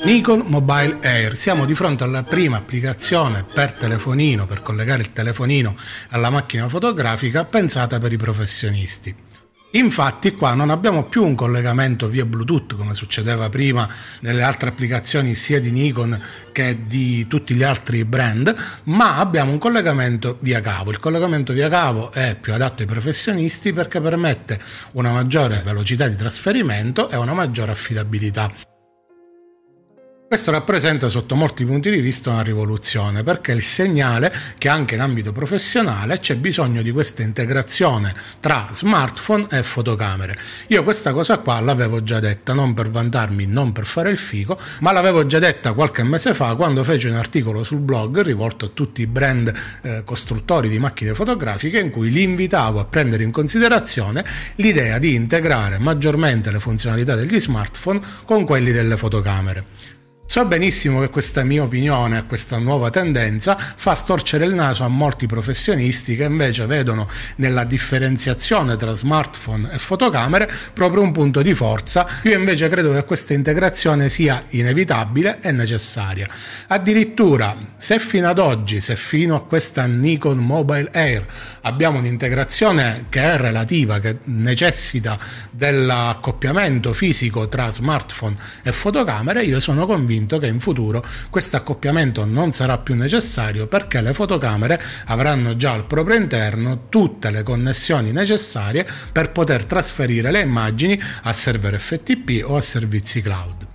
Nikon Mobile Air. Siamo di fronte alla prima applicazione per telefonino, per collegare il telefonino alla macchina fotografica pensata per i professionisti. Infatti qua non abbiamo più un collegamento via Bluetooth come succedeva prima nelle altre applicazioni sia di Nikon che di tutti gli altri brand, ma abbiamo un collegamento via cavo. Il collegamento via cavo è più adatto ai professionisti perché permette una maggiore velocità di trasferimento e una maggiore affidabilità. Questo rappresenta sotto molti punti di vista una rivoluzione perché è il segnale che anche in ambito professionale c'è bisogno di questa integrazione tra smartphone e fotocamere. Io questa cosa qua l'avevo già detta, non per vantarmi, non per fare il figo, ma l'avevo già detta qualche mese fa quando feci un articolo sul blog rivolto a tutti i brand eh, costruttori di macchine fotografiche in cui li invitavo a prendere in considerazione l'idea di integrare maggiormente le funzionalità degli smartphone con quelli delle fotocamere. So benissimo che questa mia opinione, questa nuova tendenza, fa storcere il naso a molti professionisti che invece vedono nella differenziazione tra smartphone e fotocamere proprio un punto di forza. Io invece credo che questa integrazione sia inevitabile e necessaria. Addirittura, se fino ad oggi, se fino a questa Nikon Mobile Air abbiamo un'integrazione che è relativa, che necessita dell'accoppiamento fisico tra smartphone e fotocamere, io sono convinto convinto che in futuro questo accoppiamento non sarà più necessario perché le fotocamere avranno già al proprio interno tutte le connessioni necessarie per poter trasferire le immagini a server FTP o a servizi cloud.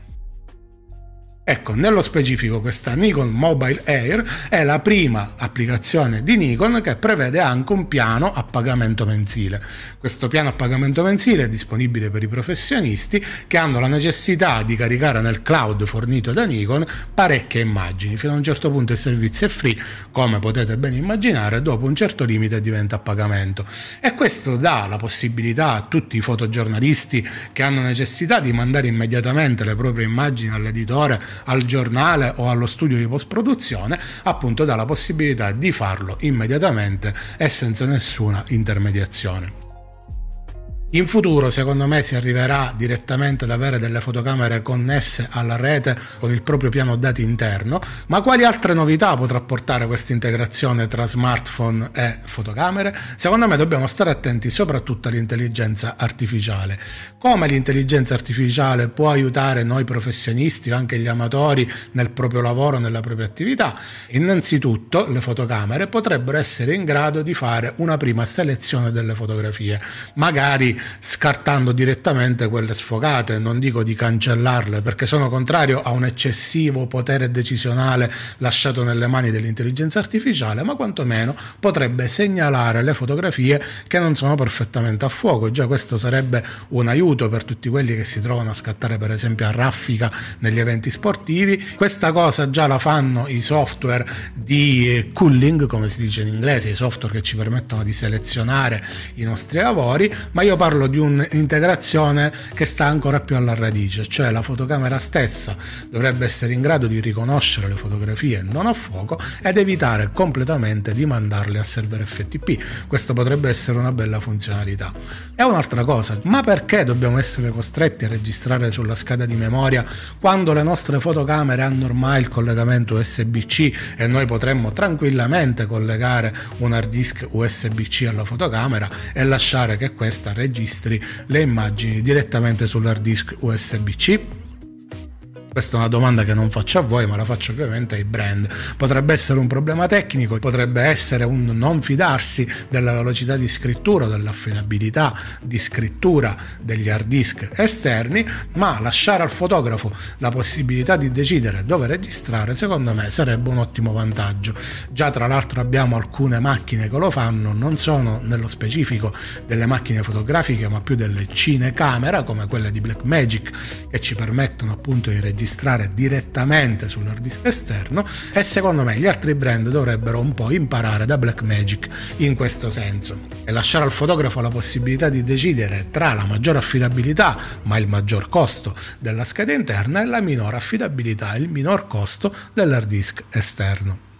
Ecco, nello specifico questa Nikon Mobile Air è la prima applicazione di Nikon che prevede anche un piano a pagamento mensile. Questo piano a pagamento mensile è disponibile per i professionisti che hanno la necessità di caricare nel cloud fornito da Nikon parecchie immagini. Fino a un certo punto il servizio è free, come potete ben immaginare, dopo un certo limite diventa a pagamento. E questo dà la possibilità a tutti i fotogiornalisti che hanno necessità di mandare immediatamente le proprie immagini all'editore al giornale o allo studio di post produzione, appunto dà la possibilità di farlo immediatamente e senza nessuna intermediazione. In futuro, secondo me, si arriverà direttamente ad avere delle fotocamere connesse alla rete con il proprio piano dati interno, ma quali altre novità potrà portare questa integrazione tra smartphone e fotocamere? Secondo me dobbiamo stare attenti soprattutto all'intelligenza artificiale. Come l'intelligenza artificiale può aiutare noi professionisti o anche gli amatori nel proprio lavoro, nella propria attività? Innanzitutto, le fotocamere potrebbero essere in grado di fare una prima selezione delle fotografie, magari scartando direttamente quelle sfocate, non dico di cancellarle perché sono contrario a un eccessivo potere decisionale lasciato nelle mani dell'intelligenza artificiale, ma quantomeno potrebbe segnalare le fotografie che non sono perfettamente a fuoco, già questo sarebbe un aiuto per tutti quelli che si trovano a scattare per esempio a raffica negli eventi sportivi. Questa cosa già la fanno i software di eh, cooling, come si dice in inglese, i software che ci permettono di selezionare i nostri lavori, ma io parlo parlo di un'integrazione che sta ancora più alla radice, cioè la fotocamera stessa dovrebbe essere in grado di riconoscere le fotografie non a fuoco ed evitare completamente di mandarle a server FTP. Questa potrebbe essere una bella funzionalità. E un'altra cosa, ma perché dobbiamo essere costretti a registrare sulla scheda di memoria quando le nostre fotocamere hanno ormai il collegamento USB-C e noi potremmo tranquillamente collegare un hard disk USB-C alla fotocamera e lasciare che questa registri registri le immagini direttamente sull'hard disk USB-C questa è una domanda che non faccio a voi, ma la faccio ovviamente ai brand. Potrebbe essere un problema tecnico, potrebbe essere un non fidarsi della velocità di scrittura, dell'affidabilità di scrittura degli hard disk esterni, ma lasciare al fotografo la possibilità di decidere dove registrare, secondo me sarebbe un ottimo vantaggio. Già tra l'altro abbiamo alcune macchine che lo fanno, non sono nello specifico delle macchine fotografiche, ma più delle cinecamera come quelle di Blackmagic che ci permettono appunto di registrare registrare direttamente sull'hard disk esterno e secondo me gli altri brand dovrebbero un po' imparare da Blackmagic in questo senso e lasciare al fotografo la possibilità di decidere tra la maggiore affidabilità ma il maggior costo della scheda interna e la minore affidabilità e il minor costo dell'hard disk esterno.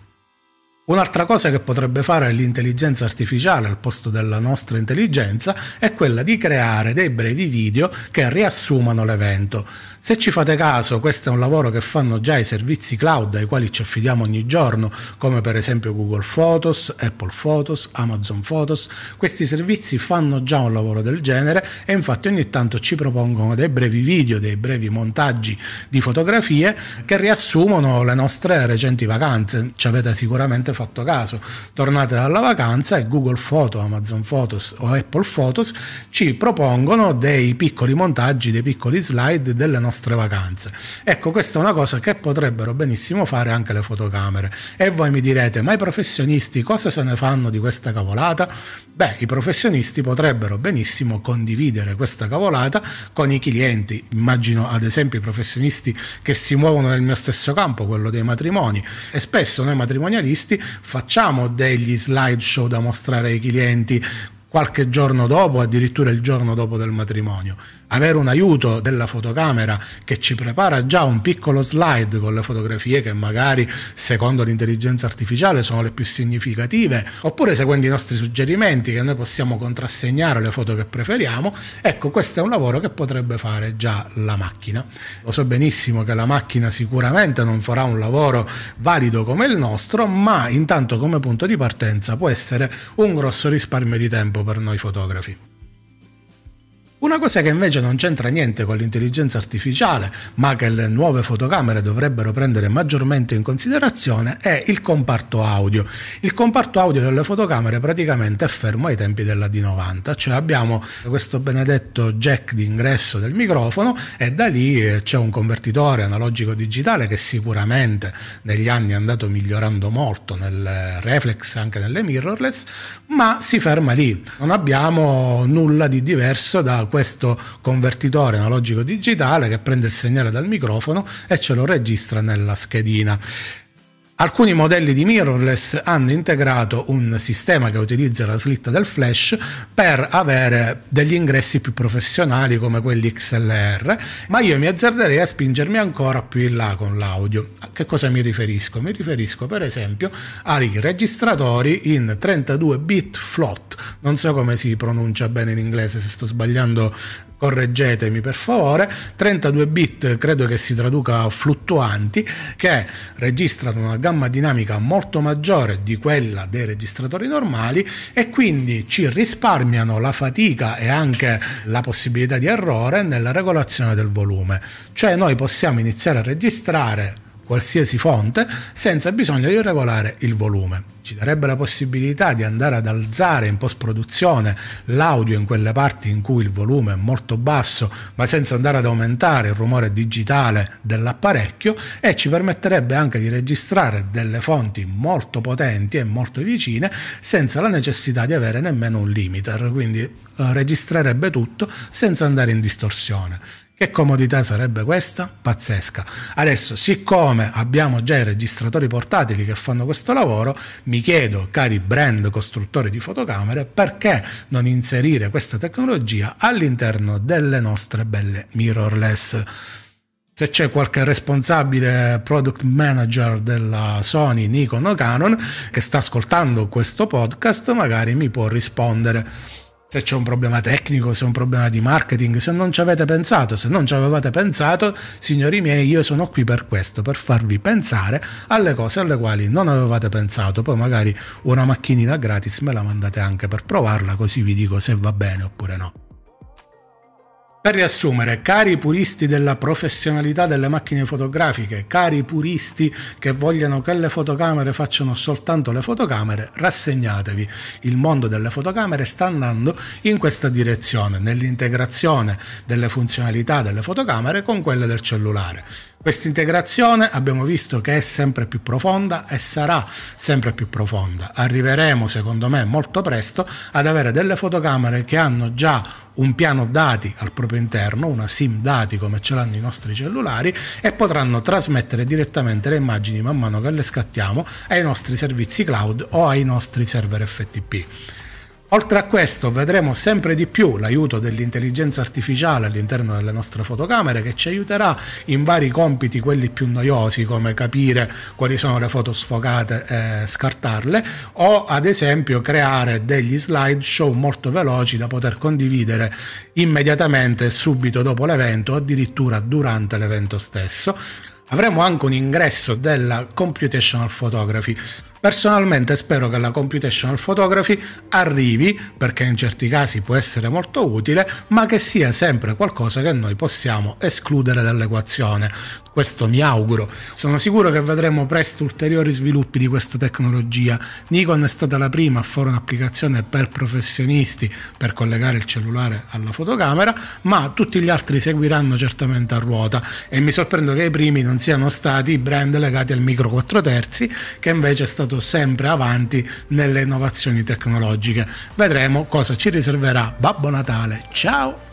Un'altra cosa che potrebbe fare l'intelligenza artificiale al posto della nostra intelligenza è quella di creare dei brevi video che riassumano l'evento. Se ci fate caso, questo è un lavoro che fanno già i servizi cloud ai quali ci affidiamo ogni giorno, come per esempio Google Photos, Apple Photos, Amazon Photos. Questi servizi fanno già un lavoro del genere e infatti ogni tanto ci propongono dei brevi video, dei brevi montaggi di fotografie che riassumono le nostre recenti vacanze. Ci avete sicuramente avete fatto caso, tornate dalla vacanza e Google Photo, Amazon Photos o Apple Photos ci propongono dei piccoli montaggi, dei piccoli slide delle nostre vacanze. Ecco, questa è una cosa che potrebbero benissimo fare anche le fotocamere. E voi mi direte, ma i professionisti cosa se ne fanno di questa cavolata? Beh, i professionisti potrebbero benissimo condividere questa cavolata con i clienti. Immagino ad esempio i professionisti che si muovono nel mio stesso campo, quello dei matrimoni. E spesso noi matrimonialisti facciamo degli slideshow da mostrare ai clienti qualche giorno dopo, addirittura il giorno dopo del matrimonio avere un aiuto della fotocamera che ci prepara già un piccolo slide con le fotografie che magari secondo l'intelligenza artificiale sono le più significative, oppure seguendo i nostri suggerimenti che noi possiamo contrassegnare le foto che preferiamo, ecco questo è un lavoro che potrebbe fare già la macchina. Lo so benissimo che la macchina sicuramente non farà un lavoro valido come il nostro, ma intanto come punto di partenza può essere un grosso risparmio di tempo per noi fotografi. Una cosa che invece non c'entra niente con l'intelligenza artificiale, ma che le nuove fotocamere dovrebbero prendere maggiormente in considerazione, è il comparto audio. Il comparto audio delle fotocamere praticamente è fermo ai tempi della D90, cioè abbiamo questo benedetto jack di ingresso del microfono e da lì eh, c'è un convertitore analogico digitale che sicuramente negli anni è andato migliorando molto nel reflex, anche nelle mirrorless, ma si ferma lì. Non abbiamo nulla di diverso da questo convertitore analogico digitale che prende il segnale dal microfono e ce lo registra nella schedina. Alcuni modelli di mirrorless hanno integrato un sistema che utilizza la slitta del flash per avere degli ingressi più professionali come quelli XLR, ma io mi azzarderei a spingermi ancora più in là con l'audio. A che cosa mi riferisco? Mi riferisco per esempio ai registratori in 32 bit float, non so come si pronuncia bene in inglese se sto sbagliando correggetemi per favore, 32 bit credo che si traduca fluttuanti, che registrano una gamma dinamica molto maggiore di quella dei registratori normali e quindi ci risparmiano la fatica e anche la possibilità di errore nella regolazione del volume. Cioè noi possiamo iniziare a registrare qualsiasi fonte senza bisogno di regolare il volume ci darebbe la possibilità di andare ad alzare in post-produzione l'audio in quelle parti in cui il volume è molto basso, ma senza andare ad aumentare il rumore digitale dell'apparecchio e ci permetterebbe anche di registrare delle fonti molto potenti e molto vicine senza la necessità di avere nemmeno un limiter, quindi eh, registrerebbe tutto senza andare in distorsione. Che comodità sarebbe questa? Pazzesca. Adesso, siccome abbiamo già i registratori portatili che fanno questo lavoro, mi chiedo, cari brand costruttori di fotocamere, perché non inserire questa tecnologia all'interno delle nostre belle mirrorless? se c'è qualche responsabile product manager della Sony, Nikon o Canon che sta ascoltando questo podcast, magari mi può rispondere se c'è un problema tecnico, se è un problema di marketing, se non ci avete pensato, se non ci avevate pensato, signori miei, io sono qui per questo, per farvi pensare alle cose alle quali non avevate pensato. Poi magari una macchinina gratis me la mandate anche per provarla, così vi dico se va bene oppure no. Per riassumere, cari puristi della professionalità delle macchine fotografiche, cari puristi che vogliono che le fotocamere facciano soltanto le fotocamere, rassegnatevi. Il mondo delle fotocamere sta andando in questa direzione, nell'integrazione delle funzionalità delle fotocamere con quelle del cellulare. Questa integrazione abbiamo visto che è sempre più profonda e sarà sempre più profonda. Arriveremo, secondo me, molto presto ad avere delle fotocamere che hanno già un piano dati al proprio interno, una SIM dati come ce l'hanno i nostri cellulari e potranno trasmettere direttamente le immagini man mano che le scattiamo ai nostri servizi cloud o ai nostri server FTP. Oltre a questo vedremo sempre di più l'aiuto dell'intelligenza artificiale all'interno delle nostre fotocamere che ci aiuterà in vari compiti, quelli più noiosi come capire quali sono le foto sfocate e scartarle o ad esempio creare degli slideshow molto veloci da poter condividere immediatamente subito dopo l'evento o addirittura durante l'evento stesso. Avremo anche un ingresso della computational photography Personalmente spero che la computational photography arrivi, perché in certi casi può essere molto utile, ma che sia sempre qualcosa che noi possiamo escludere dall'equazione. Questo mi auguro. Sono sicuro che vedremo presto ulteriori sviluppi di questa tecnologia. Nikon è stata la prima a fare un'applicazione per professionisti per collegare il cellulare alla fotocamera, ma tutti gli altri seguiranno certamente a ruota e mi sorprendo che i primi non siano stati i brand legati al micro 4 terzi, che invece è stato andato sempre avanti nelle innovazioni tecnologiche. Vedremo cosa ci riserverà Babbo Natale. Ciao!